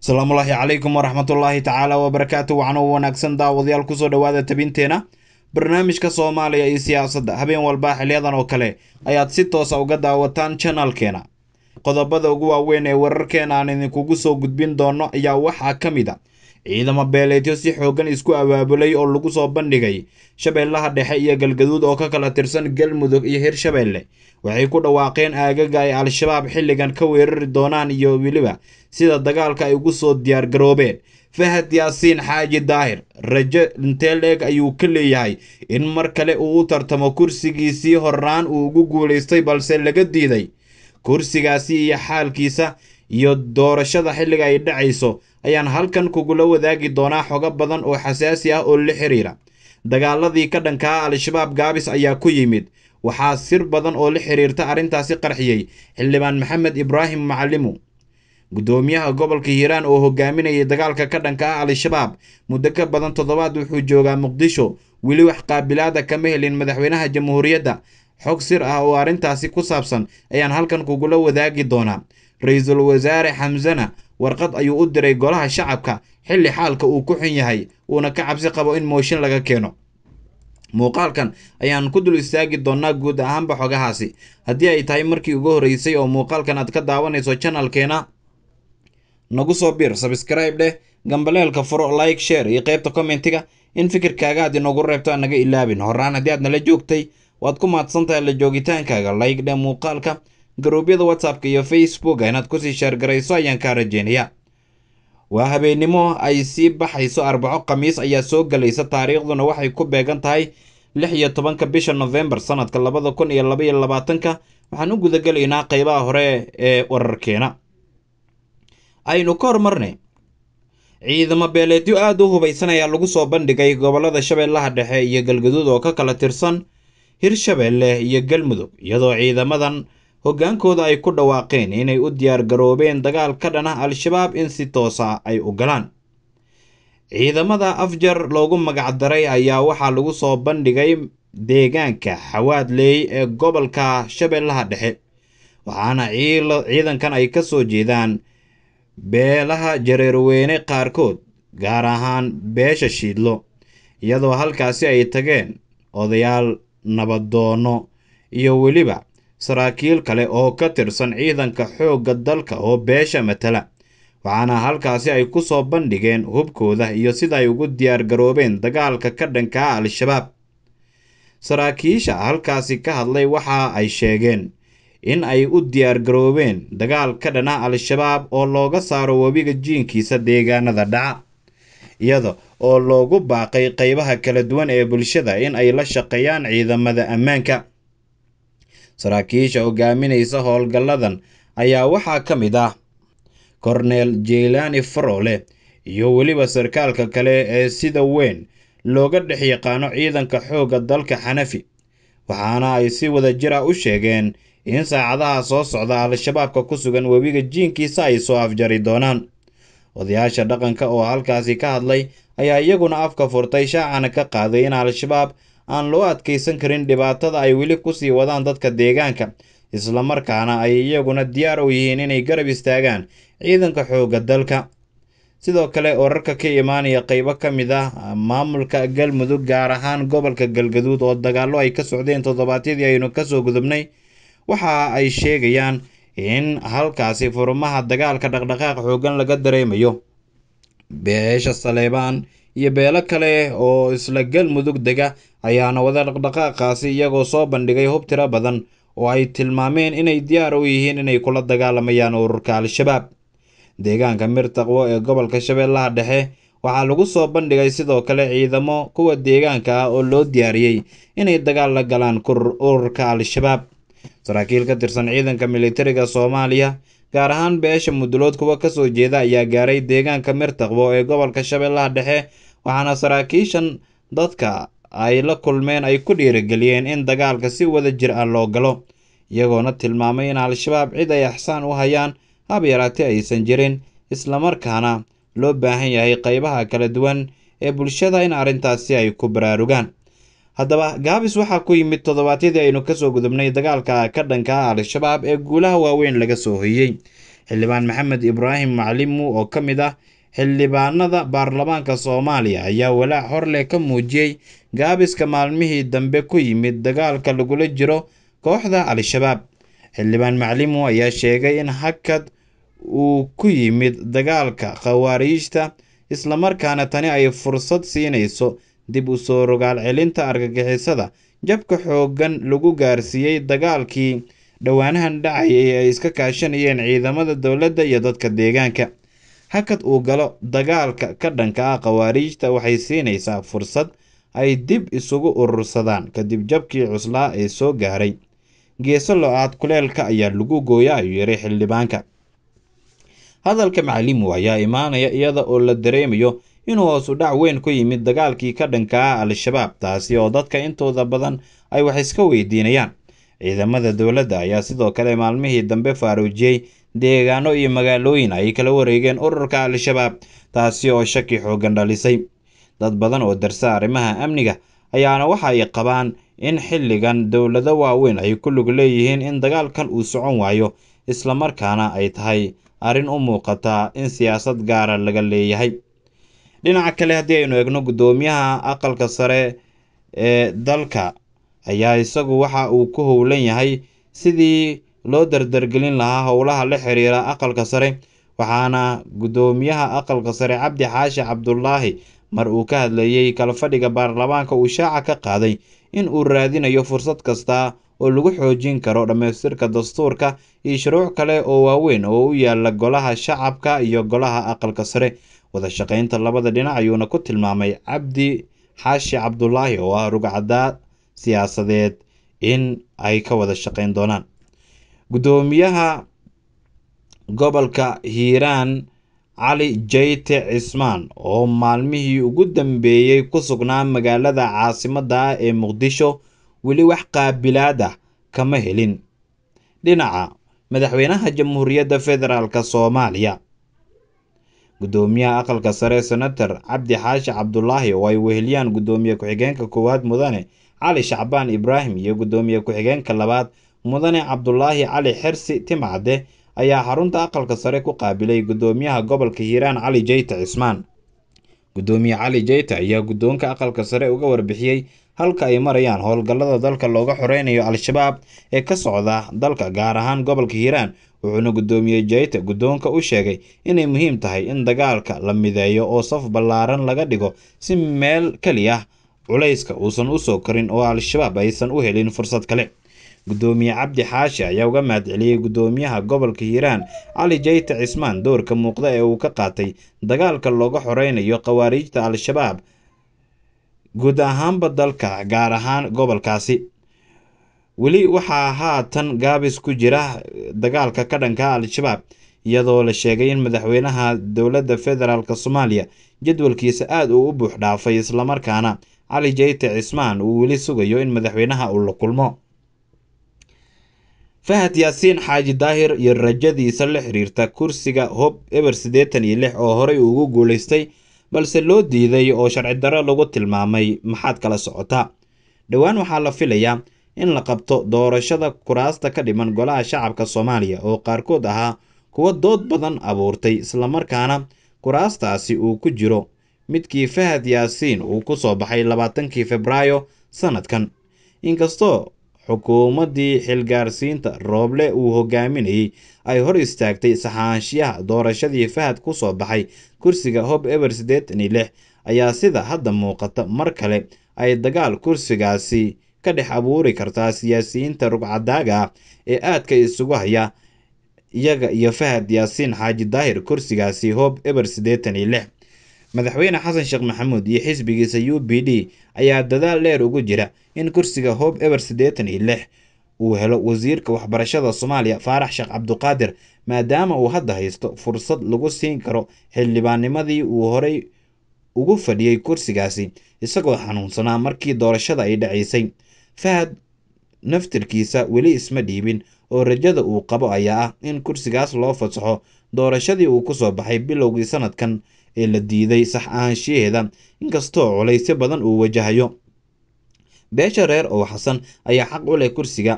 asalaamuulaahi calaykum waraxmatullaahi tacaala wabarakaatu waxna u wanaagsan daawadayaal kusoo dhowaada tebinteena barnaamijka soomaaliya iyo siyaasadda habeen walba xiliyadan oo kale ayaad si toosa ah uga daawataan janaalkeena qodobada ugu waaweyn ee wararkeena aan idinkugu soo gudbin doono ayaa waxaa ka mid a ah ciidama beeleedyo si xooggan isku abaabulay oo lagu soo bandhigay shabeellaha dhexe iyo galgaduud oo ka kala tirsan galmudug iyo hirshabeelle waxay ku dhawaaqeen aagaga ay al-shabaab xilligan ka weerari doonaan iyo weliba sida dagaalka ay ugu soo diyaargaroobeen fahad yaasiin xaaji daahir rajo inteeleeg ayuu ka leeyahay in mar kale uu u tartamo kursigiisii horraan uu ugu guulaystay balse laga diiday kursigaasi iyo xaalkiisa iyo doorashada xilliga ay dhacayso ayaan halkan kugula wadaagi doonaa xogo badan oo xasaasi ah oo la xiriira dagaaladii ka dhankaa al-shabaab gaabis ayaa ku yimid waxaa sir badan oo la xiriirta arrintaasi qarxiyey xildhibaan maxamed ibraahim macalimu guddoomiyaha gobolka hiiraan oo hogaaminayay dagaalka ka dhanka ah al-shabaab muddo ka badan toddobaad wuxuu joogaa muqdisho weli wax qaabilaada kama helin madaxweynaha jamhuuriyadda xog sir ah oo arrintaasi ku saabsan ayaan halkan kugula wadaagi doonaa ra-iisul wasaare xamsana warqad ayuu u diray golaha shacabka xilli xaalka uu ku xun yahay uuna ka cabsi qabo in mooshin laga keeno muuqaalkan ayaan ku dul istaagi doonnaa guud ahaanba xogahaasi haddii ay tahay markii ugu horreysay oo muuqaalkan aad ka daawanayso janalkeena nagu soo biir sabskrayb dheh gambaleelka furo like sheer iyo qaybta kommentiga in fikirkaaga aad inoogu reebto aan naga ilaabin horaan haddii aad nala joogtay waad ku mahadsantahay la joogitaankaaga like dheh muuqaalka garuubyada whatsappka iyo facebooka inaad kusii sheergarayso ayaan kaa rajeynayaa waa habeennimo ay sii baxayso arbaco khamiis ayaa soo galaysa taariikhduna waxay ku beegan tahay lix iyo tobanka bisha novembar sanadka labada kun iyo labaiyo labaatanka waxaan u gudagelaynaa qaybaha hore ee wararkeena aynu ka hormarnay ciidamo beeleedyo aad u hubaysan ayaa lagu soo bandhigay gobollada shabeellaha dhexe iyo galgaduud oo ka kala tirsan hirshabeelle iyo galmudug iyadoo ciidamadan hoggaankooda ay ku dhawaaqeen inay u diyaargaroobeen dagaal ka dhan ah al-shabaab in si toosa ay u galaan ciidamada afjar loogu magacdaray ayaa waxaa lagu soo bandhigay deegaanka xawaadley ee gobolka shabeellaha dhexe waxaana ciidankan ay ka soo jeedaan beelaha jareerweyne qaarkood gaar ahaan beesha shiidlo iyadoo halkaasi ay tageen odayaal nabadoonno iyo weliba saraakiil kale oo ka tirsan ciidanka xoogga dalka oo beesha matala waxaana halkaasi ay ku soo bandhigeen hubkooda iyo sida ay ugu diyaargaroobeen dagaalka ka dhankaa al-shabaab saraakiisha halkaasi ka hadlay waxa ay sheegeen in ay u diyaargaroobeen dagaal ka dhan ah al-shabaab oo looga saaro webiga jiinkiisa deegaanada dhaca iyada oo loogu baaqay qaybaha kala duwan ee bulshada in ay la shaqeeyaan ciidamada ammaanka saraakiisha hogaaminaysa howlgalladan ayaa waxaa ka mid ah korneel jeylaani farole iyo weliba sarkaalka kale ee sida weyn looga dhex yaqaano ciidanka xoogga dalka xanafi waxaana ay si wada jira ah u sheegeen in saacadaha soo socda al-shabaabka ku sugan webiga jiinkiisa ay soo afjari doonaan odayaasha dhaqanka oo halkaasi ka hadlay ayaa iyaguna afka furtay shaacana ka qaaday in al-shabaab aan loo adkaysan karin dhibaatada ay weli ku sii wadaan dadka deegaanka islamarkaana ay iyaguna diyaar u yihiin inay garab istaagaan ciidanka xoogga dalka sidoo kale wararka ka imaanaya qaybo ka mid ah maamulka galmudug gaar ahaan gobolka galgaduud oo dagaallo ay ka socdeen toddobaadyadii aynu kasoo gudubnay waxa ay sheegayaan in halkaasi furumaha dagaalka dhaqdhaqaaq xoogan laga dareemayo beesha saleebaan iyo beelo kale oo isla gal mudug dega ayaana wada dhaqdhaqaaqaasi iyagoo soo bandhigay hub tiro badan oo ay tilmaameen inay diyaar u yihiin inay kula dagaalamayaan ururka al-shabaab deegaanka mirtaqwo ee gobolka shabeellaha dhexe waxaa lagu soo bandhigay sidoo kale ciidamo kuwa deegaanka ah oo loo diyaariyey inay dagaal la galaan ururka al-shabaab saraakiil ka tirsan ciidanka militariga soomaaliya gaar ahaan beesha mudulood kuwa kasoo jeeda ayaa gaaray deegaanka mirtaqwo ee gobolka shabeellaha dhexe waxaana saraakiishan dadka ay la kulmeen ay ku dhiirageliyeen in dagaalka si wada jir ah loo galo iyagoona tilmaamay in al-shabaab cid ay axsaan u hayaan hab yaraatee aysan jirin islamarkaana loo baahan yahay qaybaha kala duwan ee bulshada in arrintaasi ay ku baraarugaan haddaba gaabis waxaa ku yimid toddobaadyadii aynu ka soo gudubnay dagaalka ka dhanka al-shabaab ee guulaha waaweyn laga soo hoyey xildhibaan maxamed ibraahim macalimu oo ka mid ah Xildhibaanada baarlamaanka Soomaaliya ayaa walaac horleh ka muujiyey gaabiska maalmihii dambe ku yimid dagaalka lagula jiro kooxda Al-Shabaab. Xildhibaan Maclimo ayaa sheegay in hakad uu ku yimid dagaalka khawaariijta islamarkaana tani ay fursad siinayso dib u soo rogaal celinta argagixisada jabka xooggan lagu gaarsiiyey dagaalkii dhowaanahan dhacay ee ay iska kaashanayeen ciidamada dowladda iyo dadka deegaanka hakad uu galo dagaalka ka dhanka ah khawaariijta waxay siinaysaa fursad ay dib isugu urursadaan kadib jabkii cuslaa ee soo gaaray geeso lo-aad kuleelka ayaa lagu gooya ayuu yidhi xildhibaanka hadalka macalimu ayaa imaanaya iyada oo la dareemayo inuu hoosu dhac weyn ku yimid dagaalkii ka dhankaa al-shabaab taasi oo dadka intooda badan ay wax iska weydiinayaan ciidamada dowladda ayaa sidoo kale maalmihii dambe faaruujiyey deegaano iyo magaalooyin ay kala wareegeen ururka al-shabaab taasi oo shaki xooggan dhalisay dad badan oo darsa arrimaha amniga ayaana waxa ay qabaan in xilligan dowlado waaweyn ay ku lug leeyihiin in dagaalkan uu socon waayo islamarkaana ay tahay arrin u muuqata in siyaasad gaara laga leeyahay dhinaca kale haddii aynu egno guddoomiyaha aqalka sare ee dalka ayaa isagu waxa uu ku howlan yahay sidii loo dardargelin lahaa howlaha la xiriira aqalka sare waxaana guddoomiyaha aqalka sare cabdi xaashi cabdulaahi mar uu ka hadlayey kalafadhiga baarlamaanka uu shaaca ka qaaday in uu raadinayo fursad kasta oo lagu xoojin karo dhammaystirka dastuurka iyo shuruuc kale oo waaweyn oo u yaala golaha shacabka iyo golaha aqalka sare wadashaqeynta labada dhinac ayuuna ku tilmaamay cabdi xaashi cabdulaahi oo ah rugcadaa siyaasadeed in ay ka wada shaqayn doonaan Guddoomiyaha gobolka Hiiraan Cali Jayte Cismaan, oo maalmihii ugu dambeeyey ku sugnaa magaalada caasimadda ah ee Muqdisho, weli wax qaabilaad ah kama helin dhinaca madaxweynaha Jamhuuriyadda Federaalka Soomaaliya. Guddoomiyaha Aqalka Sare, Senator Cabdi Xaashi Cabdulaahi, oo ay weheliyaan Guddoomiye Ku-xigeenka Koowaad Mudane Cali Shacbaan Ibraahim iyo Guddoomiye Ku-xigeenka Labaad mudane cabdulaahi cali xersi timcadde ayaa xarunta aqalka sare ku qaabilay gudoomiyaha gobolka hiiraan cali jeyte cismaan gudoomiye cali jeyta ayaa guddoonka aqalka sare uga warbixiyey halka ay marayaan howlgallada dalka looga xoreynayo al-shabaab ee ka socda dalka gaar ahaan gobolka hiiraan wuxuuna gudoomiye jeyta guddoonka u sheegay inay muhiim tahay in dagaalka la mideeyo oo saf ballaaran laga dhigo si meel keliya culayska uusan u soo karin oo al-shabaab aysan u helin fursad kale gudoomiye cabdi xaashi ayaa uga mahadceliyey gudoomiyaha gobolka hiiraan cali jayta cismaan doorka muuqda ee uu ka qaatay dagaalka looga xoreynayo khawaariijta al-shabaab guud ahaanba dalka gaar ahaan gobolkaasi weli waxaa haatan gaabis ku jira dagaalka ka dhanka al-shabaab iyadoo la sheegay in madaxweynaha dowladda federaalk soomaaliya jadwalkiisa aada uu u buux dhaafay islamarkaana cali jeyte cismaan uu weli sugayo in madaxweynaha uu la kulmo fahad yaasiin xaaji daahir iyo rajadiisa la xiriirta kursiga hob eber siddeetan iyo lix oo horey ugu guulaystay balse loo diiday oo sharci darro lagu tilmaamay maxaad kala socotaa dhowaan waxaa la filayaa in la qabto doorashada kuraasta ka dhiman golaha shacabka soomaaliya oo qaarkood ahaa kuwa dood badan abuurtay islamarkaana kuraastaasi uu ku jiro midkii fahad yaasiin uu ku soo baxay labaatankii febraayo sanadkan inkastoo xukuumaddii xilgaarsiinta rooble uu hogaaminayay ay hor istaagtay saxaanshiyaha doorashadii fahad ku soo baxay kursiga hob eber siddeetan iyo lix ayaa sida hadda muuqata mar kale ay dagaal kursigaasi ka dhex abuuri kartaa siyaasiyiinta rugcadaaga ah ee aadka isugu haya iyaga iyo fahad yaasiin xaaji daahir kursigaasi hob eber siddeetan iyo lix madaxweyne xasan sheekh maxamuud iyo xisbigiisa u b d ayaa dadaal dheer ugu jira in kursiga hob eber siddeetan iyo lix uu helo wasiirka waxbarashada soomaaliya faarax sheekh cabduqaadir maadaama uu hadda haysto fursad lagu siin karo xildhibaannimadii uu horay ugu fadhiyey kursigaasi isagoo xanuunsanaa markii doorashada ay dhacaysay fahad naftirkiisa weli isma dhiibin oo rajada uu qabo ayaa ah in kursigaas loo fasaxo doorashadii uu ku soo baxay bilowgii sanadkan ee la diiday sax ahaanshiheeda inkastoo culaysyo badan uu wajahayo beesha reer oo xasan ayaa xaq u leh kursiga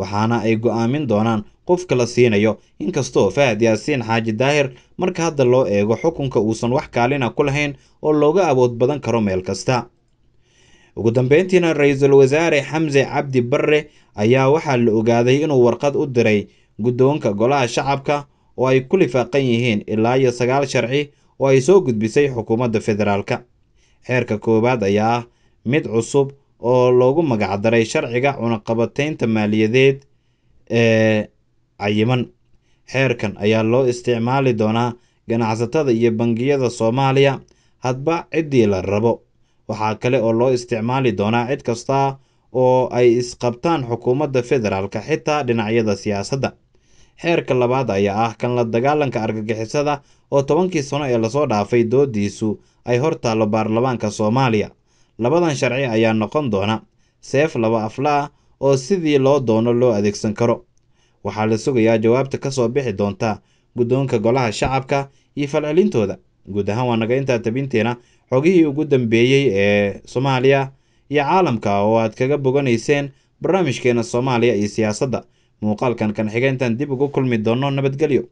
waxaana ay go'aamin doonaan qofka la siinayo inkastoo fahad yaasiin xaaji daahir marka hadda loo eego xukunka uusan wax kaalina ku lahayn oo looga abood badan karo meel kasta ugu dambeyntiina ra-iisul wasaare xamse cabdi barre ayaa waxaa la ogaaday inuu warqad u diray guddoonka golaha shacabka oo ay ku lifaaqan yihiin ilaa iyo sagaal sharci oo ay soo gudbisay xukuumadda federaalka xeerka koowaad ayaa ah mid cusub oo loogu magacdaray sharciga cunaqabateynta maaliyadeed ee cayiman xeerkan ayaa loo isticmaali doonaa ganacsatada iyo bangiyada soomaaliya hadba ciddii la rabo waxaa kale oo loo isticmaali doonaa cid kasta oo ay isqabtaan xukuumadda federaalka xitaa dhinacyada siyaasadda xeerka labaad ayaa ah kan la dagaalanka argagixisada oo tobankii sano ee lasoo dhaafay doodiisu ay hor taallo baarlamaanka soomaaliya labadan sharci ayaa noqon doona seef laba aflaa ah oo sidii loo doono loo adeegsan karo waxaa la sugayaa jawaabta ka soo bixi doonta guddoonka golaha shacabka iyo falcelintooda guud ahaan waa naga intaa tabinteena xogihii ugu dambeeyey ee soomaaliya iyo caalamka oo aad kaga boganayseen barnaamijkeena soomaaliya iyo siyaasadda muuqaalkan kan xigeentan dib ugu kulmi doonno nabadgelyo